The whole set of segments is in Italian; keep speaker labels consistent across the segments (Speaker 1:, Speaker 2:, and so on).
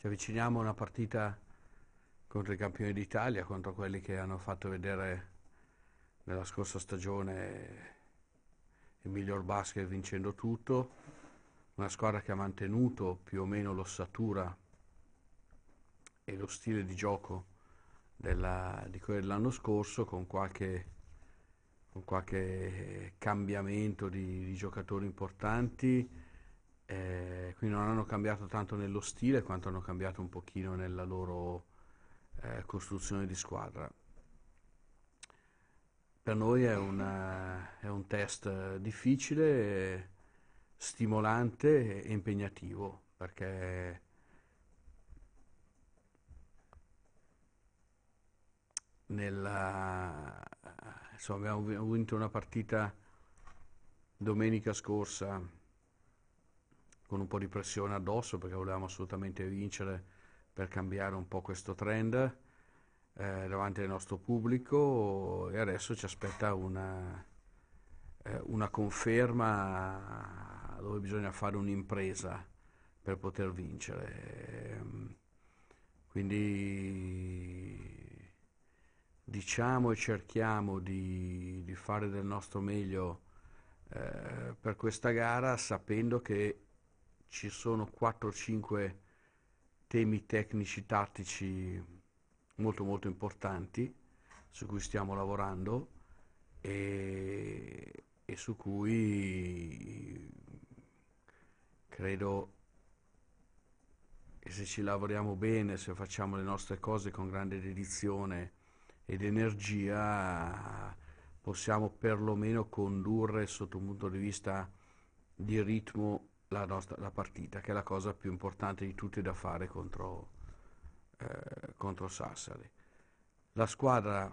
Speaker 1: ci avviciniamo a una partita contro i campioni d'Italia, contro quelli che hanno fatto vedere nella scorsa stagione il miglior basket vincendo tutto, una squadra che ha mantenuto più o meno l'ossatura e lo stile di gioco della, di quello dell'anno scorso con qualche, con qualche cambiamento di, di, giocatori importanti. Eh, quindi non hanno cambiato tanto nello stile quanto hanno cambiato un pochino nella loro eh, costruzione di squadra. Per noi è, una, eh, è un test difficile, stimolante e impegnativo perché Nella, insomma, abbiamo vinto una partita domenica scorsa con un po' di pressione addosso perché volevamo assolutamente vincere per cambiare un po' questo trend eh, davanti al nostro pubblico e adesso ci aspetta una, eh, una conferma dove bisogna fare un'impresa per poter vincere. Quindi diciamo e cerchiamo di, di fare del nostro meglio eh, per questa gara sapendo che ci sono 4-5 temi tecnici tattici molto molto importanti su cui stiamo lavorando e, e su cui credo che se ci lavoriamo bene, se facciamo le nostre cose con grande dedizione ed energia, possiamo perlomeno condurre sotto un punto di vista di ritmo la, nostra, la partita, che è la cosa più importante di tutte da fare contro, eh, contro Sassari. La squadra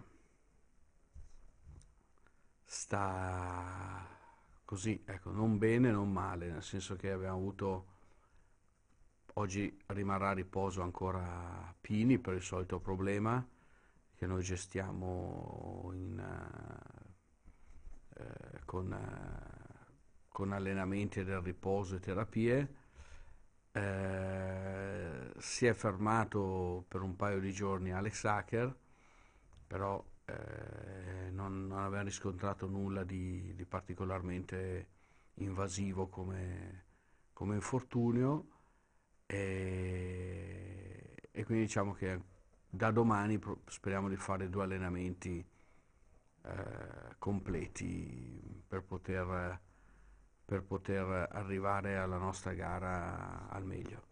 Speaker 1: sta così, ecco, non bene, non male, nel senso che abbiamo avuto oggi rimarrà a riposo ancora Pini per il solito problema che noi gestiamo in, eh, con eh, con allenamenti del riposo e terapie. Eh, si è fermato per un paio di giorni Alex Hacker, però eh, non, non, aveva riscontrato nulla di, di particolarmente invasivo come, come infortunio e, e, quindi diciamo che da domani speriamo di fare due allenamenti eh, completi per poter per poter arrivare alla nostra gara al meglio.